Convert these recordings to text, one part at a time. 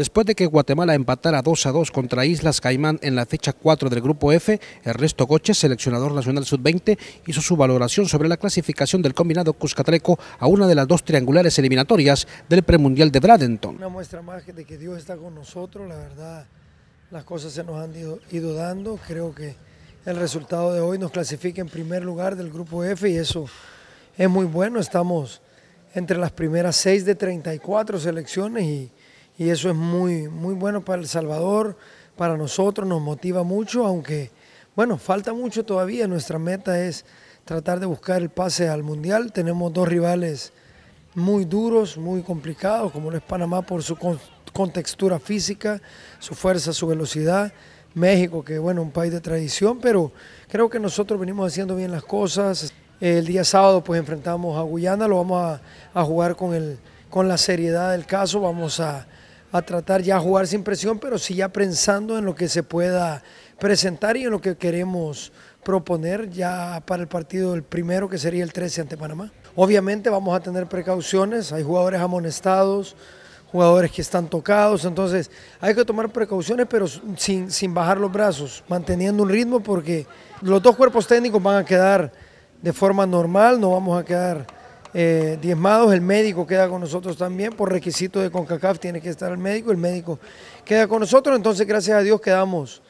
Después de que Guatemala empatara 2 a 2 contra Islas Caimán en la fecha 4 del Grupo F, Ernesto coche seleccionador nacional sub-20, hizo su valoración sobre la clasificación del combinado cuscatreco a una de las dos triangulares eliminatorias del premundial de Bradenton. Una muestra más de que Dios está con nosotros, la verdad, las cosas se nos han ido, ido dando, creo que el resultado de hoy nos clasifica en primer lugar del Grupo F y eso es muy bueno, estamos entre las primeras seis de 34 selecciones y y eso es muy, muy bueno para El Salvador, para nosotros, nos motiva mucho, aunque, bueno, falta mucho todavía. Nuestra meta es tratar de buscar el pase al Mundial. Tenemos dos rivales muy duros, muy complicados, como lo es Panamá por su contextura física, su fuerza, su velocidad. México, que bueno, un país de tradición, pero creo que nosotros venimos haciendo bien las cosas. El día sábado pues enfrentamos a Guyana, lo vamos a, a jugar con, el, con la seriedad del caso, vamos a, a tratar ya jugar sin presión, pero sí ya pensando en lo que se pueda presentar y en lo que queremos proponer ya para el partido del primero que sería el 13 ante Panamá. Obviamente vamos a tener precauciones, hay jugadores amonestados, jugadores que están tocados, entonces hay que tomar precauciones pero sin, sin bajar los brazos, manteniendo un ritmo porque los dos cuerpos técnicos van a quedar de forma normal, no vamos a quedar eh, diezmados, el médico queda con nosotros también, por requisito de CONCACAF tiene que estar el médico, el médico queda con nosotros, entonces gracias a Dios quedamos,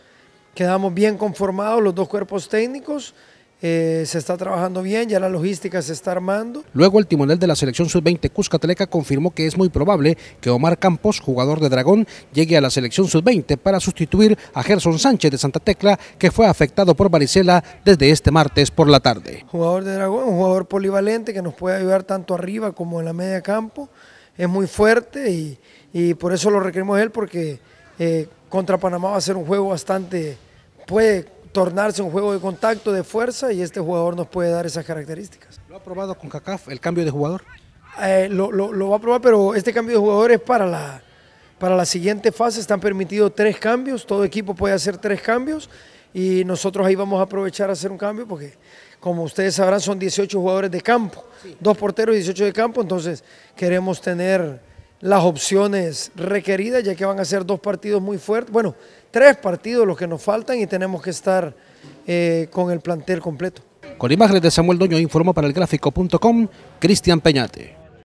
quedamos bien conformados los dos cuerpos técnicos eh, se está trabajando bien, ya la logística se está armando. Luego el timonel de la selección sub-20 Cuscatleca confirmó que es muy probable que Omar Campos, jugador de Dragón, llegue a la selección sub-20 para sustituir a Gerson Sánchez de Santa Tecla, que fue afectado por varicela desde este martes por la tarde. Jugador de Dragón, un jugador polivalente que nos puede ayudar tanto arriba como en la media campo, es muy fuerte y, por eso lo requerimos él porque eh, contra Panamá va a ser un juego bastante, puede tornarse un juego de contacto, de fuerza, y este jugador nos puede dar esas características. ¿Lo ha probado con CACAF el cambio de jugador? Eh, lo, va a probar, pero este cambio de jugador es para la, para la siguiente fase. Están permitidos tres cambios, todo equipo puede hacer tres cambios, y nosotros ahí vamos a aprovechar a hacer un cambio porque como ustedes sabrán, son 18 jugadores de campo, dos porteros y 18 de campo, entonces queremos tener las opciones requeridas, ya que van a ser dos partidos muy fuertes, bueno, tres partidos los que nos faltan y tenemos que estar eh, con el plantel completo. Con imágenes de Samuel Doño informó para el gráfico.com Cristian Peñate.